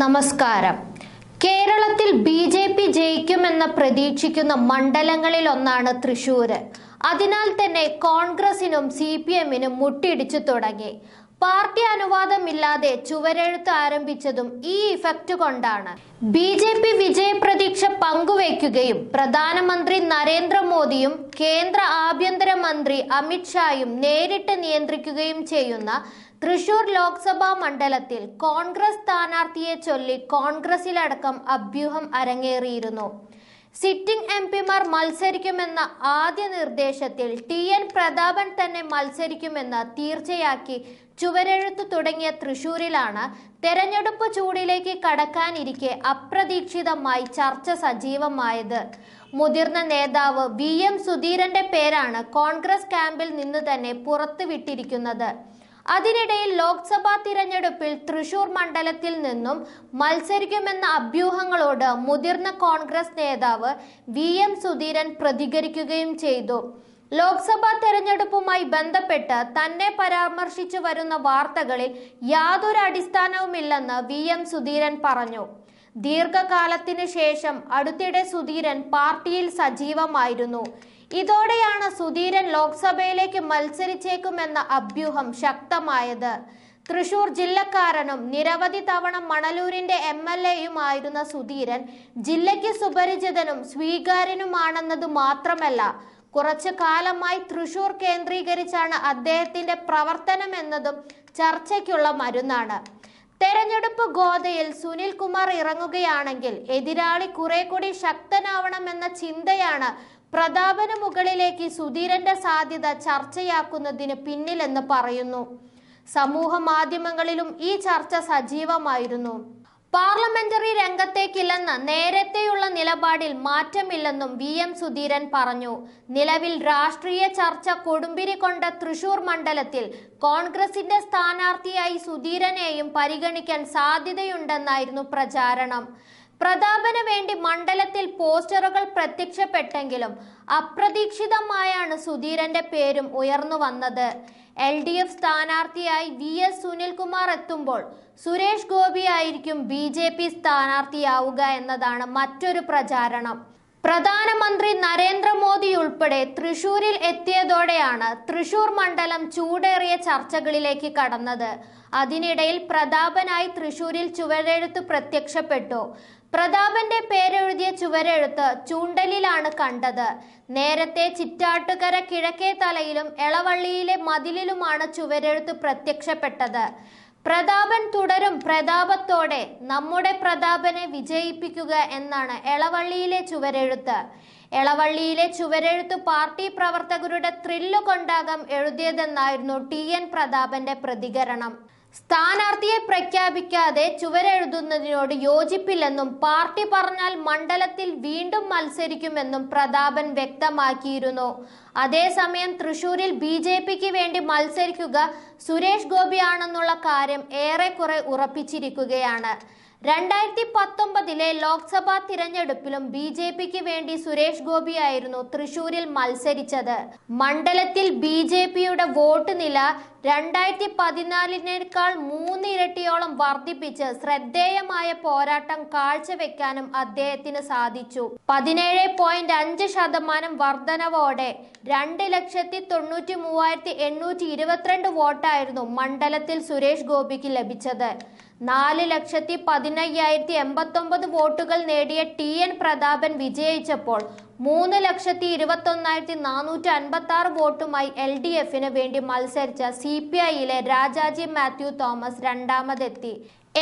നമസ്കാരം കേരളത്തിൽ B J P ജയിക്കുമെന്ന് പ്രതീക്ഷിക്കുന്ന മണ്ഡലങ്ങളിൽ ഒന്നാണ് തൃശൂര് അതിനാൽ തന്നെ കോൺഗ്രസിനും സി പി എമ്മിനും മുട്ടിയിടിച്ചു തുടങ്ങി പാർട്ടി അനുവാദമില്ലാതെ ചുവരെഴുത്ത് ആരംഭിച്ചതും ഈ ഇഫക്റ്റ് കൊണ്ടാണ് ബി ജെ പി വിജയപ്രതീക്ഷ പങ്കുവയ്ക്കുകയും പ്രധാനമന്ത്രി നരേന്ദ്രമോദിയും കേന്ദ്ര ആഭ്യന്തരമന്ത്രി അമിത്ഷായും നേരിട്ട് നിയന്ത്രിക്കുകയും ചെയ്യുന്ന തൃശൂർ ലോക്സഭാ മണ്ഡലത്തിൽ കോൺഗ്രസ് സ്ഥാനാർത്ഥിയെ ചൊല്ലി കോൺഗ്രസിലടക്കം അഭ്യൂഹം അരങ്ങേറിയിരുന്നു സിറ്റിംഗ് എം പിമാർ മത്സരിക്കുമെന്ന ആദ്യ നിർദ്ദേശത്തിൽ ടി എൻ പ്രതാപൻ തന്നെ മത്സരിക്കുമെന്ന് തീർച്ചയാക്കി ചുവരെഴുത്ത് തുടങ്ങിയ തൃശൂരിലാണ് തെരഞ്ഞെടുപ്പ് ചൂടിലേക്ക് കടക്കാനിരിക്കെ അപ്രതീക്ഷിതമായി ചർച്ച സജീവമായത് മുതിർന്ന നേതാവ് വി എം സുധീരന്റെ പേരാണ് കോൺഗ്രസ് ക്യാമ്പിൽ നിന്ന് തന്നെ പുറത്തുവിട്ടിരിക്കുന്നത് അതിനിടയിൽ ലോക്സഭാ തിരഞ്ഞെടുപ്പിൽ തൃശൂർ മണ്ഡലത്തിൽ നിന്നും മത്സരിക്കുമെന്ന അഭ്യൂഹങ്ങളോട് മുതിർന്ന കോൺഗ്രസ് നേതാവ് വി എം സുധീരൻ പ്രതികരിക്കുകയും ചെയ്തു ലോക്സഭാ തെരഞ്ഞെടുപ്പുമായി ബന്ധപ്പെട്ട് തന്നെ പരാമർശിച്ചു വരുന്ന വാർത്തകളിൽ യാതൊരു അടിസ്ഥാനവുമില്ലെന്ന് വി എം സുധീരൻ പറഞ്ഞു ദീർഘകാലത്തിനു ശേഷം അടുത്തിടെ സുധീരൻ പാർട്ടിയിൽ സജീവമായിരുന്നു ഇതോടെയാണ് സുധീരൻ ലോക്സഭയിലേക്ക് മത്സരിച്ചേക്കുമെന്ന അഭ്യൂഹം ശക്തമായത് തൃശൂർ ജില്ലക്കാരനും നിരവധി തവണ മണലൂരിന്റെ എം എൽ എയുമായിരുന്ന സുധീരൻ ജില്ലയ്ക്ക് സുപരിചിതനും സ്വീകാര്യനുമാണെന്നത് മാത്രമല്ല കുറച്ചു കാലമായി തൃശൂർ കേന്ദ്രീകരിച്ചാണ് അദ്ദേഹത്തിന്റെ പ്രവർത്തനമെന്നതും ചർച്ചയ്ക്കുള്ള മരുന്നാണ് തെരഞ്ഞെടുപ്പ് ഗോതയിൽ സുനിൽ കുമാർ ഇറങ്ങുകയാണെങ്കിൽ എതിരാളി കുറെ കൂടി ശക്തനാവണമെന്ന ചിന്തയാണ് പ്രതാപന് മുകളിലേക്ക് സുധീരന്റെ സാധ്യത ചർച്ചയാക്കുന്നതിന് പിന്നിലെന്ന് പറയുന്നു സമൂഹ മാധ്യമങ്ങളിലും ഈ ചർച്ച സജീവമായിരുന്നു പാർലമെന്ററി രംഗത്തേക്കില്ലെന്ന നേരത്തെയുള്ള നിലപാടിൽ മാറ്റമില്ലെന്നും വി എം സുധീരൻ പറഞ്ഞു നിലവിൽ രാഷ്ട്രീയ ചർച്ച കൊടുമ്പിരി കൊണ്ട തൃശൂർ മണ്ഡലത്തിൽ കോൺഗ്രസിന്റെ സ്ഥാനാർത്ഥിയായി സുധീരനെയും പരിഗണിക്കാൻ സാധ്യതയുണ്ടെന്നായിരുന്നു പ്രചാരണം പ്രതാപന് വേണ്ടി മണ്ഡലത്തിൽ പോസ്റ്ററുകൾ പ്രത്യക്ഷപ്പെട്ടെങ്കിലും അപ്രതീക്ഷിതമായാണ് സുധീരന്റെ പേരും ഉയർന്നു വന്നത് എൽ ഡി എഫ് സ്ഥാനാർത്ഥിയായി വി എസ് സുനിൽകുമാർ എത്തുമ്പോൾ സുരേഷ് ഗോപി ആയിരിക്കും ബി ജെ പി സ്ഥാനാർത്ഥിയാവുക എന്നതാണ് മറ്റൊരു പ്രചാരണം പ്രധാനമന്ത്രി നരേന്ദ്രമോദി ഉൾപ്പെടെ തൃശൂരിൽ എത്തിയതോടെയാണ് തൃശൂർ മണ്ഡലം ചൂടേറിയ ചർച്ചകളിലേക്ക് കടന്നത് അതിനിടയിൽ പ്രതാപനായി തൃശൂരിൽ ചുവരെഴുത്ത് പ്രത്യക്ഷപ്പെട്ടു പ്രതാപന്റെ പേരെഴുതിയ ചുവരെഴുത്ത് ചൂണ്ടലിലാണ് കണ്ടത് നേരത്തെ ചിറ്റാട്ടുകര കിഴക്കേ തലയിലും എളവള്ളിയിലെ മതിലിലുമാണ് ചുവരെഴുത്ത് പ്രത്യക്ഷപ്പെട്ടത് പ്രതാപൻ തുടരും പ്രതാപത്തോടെ നമ്മുടെ പ്രതാപനെ വിജയിപ്പിക്കുക എന്നാണ് എളവള്ളിയിലെ ചുവരെഴുത്ത് എളവള്ളിയിലെ ചുവരെഴുത്ത് പാർട്ടി പ്രവർത്തകരുടെ ത്രില്ലുകൊണ്ടാകാം എഴുതിയതെന്നായിരുന്നു ടി എൻ പ്രതാപന്റെ പ്രതികരണം സ്ഥാനാർത്ഥിയെ പ്രഖ്യാപിക്കാതെ ചുവരെഴുതുന്നതിനോട് യോജിപ്പില്ലെന്നും പാർട്ടി പറഞ്ഞാൽ മണ്ഡലത്തിൽ വീണ്ടും മത്സരിക്കുമെന്നും പ്രതാപൻ വ്യക്തമാക്കിയിരുന്നു അതേസമയം തൃശൂരിൽ ബി ജെ പിക്ക് വേണ്ടി മത്സരിക്കുക സുരേഷ് ഗോപിയാണെന്നുള്ള കാര്യം ഏറെക്കുറെ ഉറപ്പിച്ചിരിക്കുകയാണ് രണ്ടായിരത്തി പത്തൊമ്പതിലെ ലോക്സഭാ തിരഞ്ഞെടുപ്പിലും ബി ജെ പിക്ക് വേണ്ടി സുരേഷ് ഗോപിയായിരുന്നു തൃശൂരിൽ മത്സരിച്ചത് മണ്ഡലത്തിൽ ബി ജെ പിയുടെ വോട്ട് നില രണ്ടായിരത്തി പതിനാലിനേക്കാൾ മൂന്നിരട്ടിയോളം വർദ്ധിപ്പിച്ച് ശ്രദ്ധേയമായ പോരാട്ടം കാഴ്ചവെക്കാനും അദ്ദേഹത്തിന് സാധിച്ചു പതിനേഴ് പോയിന്റ് അഞ്ച് ശതമാനം വർധനവോടെ രണ്ട് ലക്ഷത്തി തൊണ്ണൂറ്റി മൂവായിരത്തി എണ്ണൂറ്റി ഇരുപത്തിരണ്ട് വോട്ടായിരുന്നു മണ്ഡലത്തിൽ സുരേഷ് ഗോപിക്ക് ലഭിച്ചത് നാല് ലക്ഷത്തി പതിനയ്യായിരത്തി എൺപത്തൊമ്പത് വോട്ടുകൾ നേടിയ ടി എൻ പ്രതാപൻ വിജയിച്ചപ്പോൾ മൂന്ന് ലക്ഷത്തി ഇരുപത്തൊന്നായിരത്തി നാനൂറ്റി അൻപത്തി ആറ് വോട്ടുമായി എൽ ഡി എഫിന് വേണ്ടി മത്സരിച്ച സി പി ഐയിലെ രാജാജി മാത്യു തോമസ് രണ്ടാമതെത്തി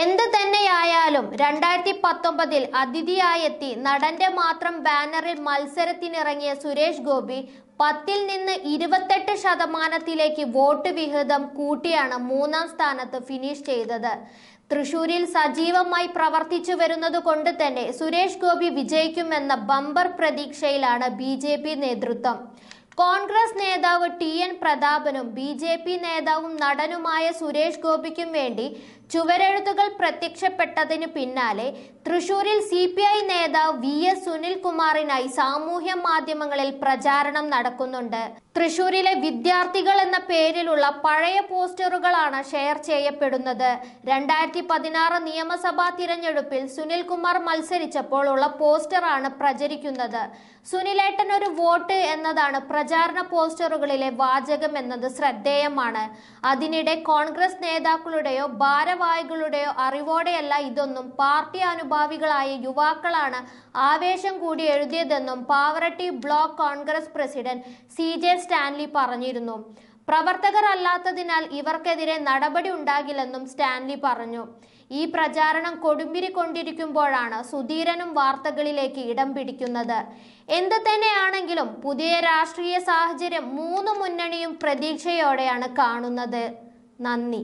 എന്ത് തന്നെയായാലും രണ്ടായിരത്തി പത്തൊമ്പതിൽ അതിഥിയായി എത്തി നടന്റെ മാത്രം ബാനറിൽ മത്സരത്തിനിറങ്ങിയ സുരേഷ് ഗോപി പത്തിൽ നിന്ന് ഇരുപത്തെട്ട് ശതമാനത്തിലേക്ക് വോട്ട് വിഹിതം കൂട്ടിയാണ് മൂന്നാം സ്ഥാനത്ത് ഫിനിഷ് ചെയ്തത് തൃശൂരിൽ സജീവമായി പ്രവർത്തിച്ചു വരുന്നത് കൊണ്ട് തന്നെ സുരേഷ് ഗോപി വിജയിക്കുമെന്ന ബമ്പർ പ്രതീക്ഷയിലാണ് ബി ജെ പി നേതൃത്വം കോൺഗ്രസ് നേതാവ് ടി എൻ പ്രതാപനും ബി ജെ പി നേതാവും നടനുമായ സുരേഷ് ഗോപിക്കും വേണ്ടി ചുവരെഴുത്തുകൾ പ്രത്യക്ഷപ്പെട്ടതിനു പിന്നാലെ തൃശൂരിൽ സി പി ഐ നേതാവ് വി എസ് സുനിൽകുമാറിനായി സാമൂഹ്യ മാധ്യമങ്ങളിൽ പ്രചാരണം നടക്കുന്നുണ്ട് തൃശൂരിലെ വിദ്യാർത്ഥികൾ എന്ന പേരിലുള്ള പഴയ പോസ്റ്ററുകളാണ് ഷെയർ ചെയ്യപ്പെടുന്നത് രണ്ടായിരത്തി പതിനാറ് നിയമസഭാ തിരഞ്ഞെടുപ്പിൽ സുനിൽകുമാർ മത്സരിച്ചപ്പോൾ ഉള്ള പോസ്റ്ററാണ് പ്രചരിക്കുന്നത് സുനിലേട്ടൻ ഒരു വോട്ട് എന്നതാണ് പ്രചാരണ പോസ്റ്ററുകളിലെ വാചകം എന്നത് ശ്രദ്ധേയമാണ് അതിനിടെ കോൺഗ്രസ് നേതാക്കളുടെയോ ഭാരം ഭാരവാഹികളുടെയോ അറിവോടെയല്ല ഇതൊന്നും പാർട്ടി അനുഭാവികളായ യുവാക്കളാണ് ആവേശം കൂടി എഴുതിയതെന്നും Pavaratty block Congress president C J Stanley പറഞ്ഞിരുന്നു പ്രവർത്തകർ അല്ലാത്തതിനാൽ ഇവർക്കെതിരെ നടപടി ഉണ്ടാകില്ലെന്നും സ്റ്റാൻലി പറഞ്ഞു ഈ പ്രചാരണം കൊടുമ്പിരി കൊണ്ടിരിക്കുമ്പോഴാണ് സുധീരനും വാർത്തകളിലേക്ക് ഇടം പിടിക്കുന്നത് എന്ത് തന്നെയാണെങ്കിലും പുതിയ രാഷ്ട്രീയ സാഹചര്യം മൂന്ന് മുന്നണിയും പ്രതീക്ഷയോടെയാണ് കാണുന്നത് നന്ദി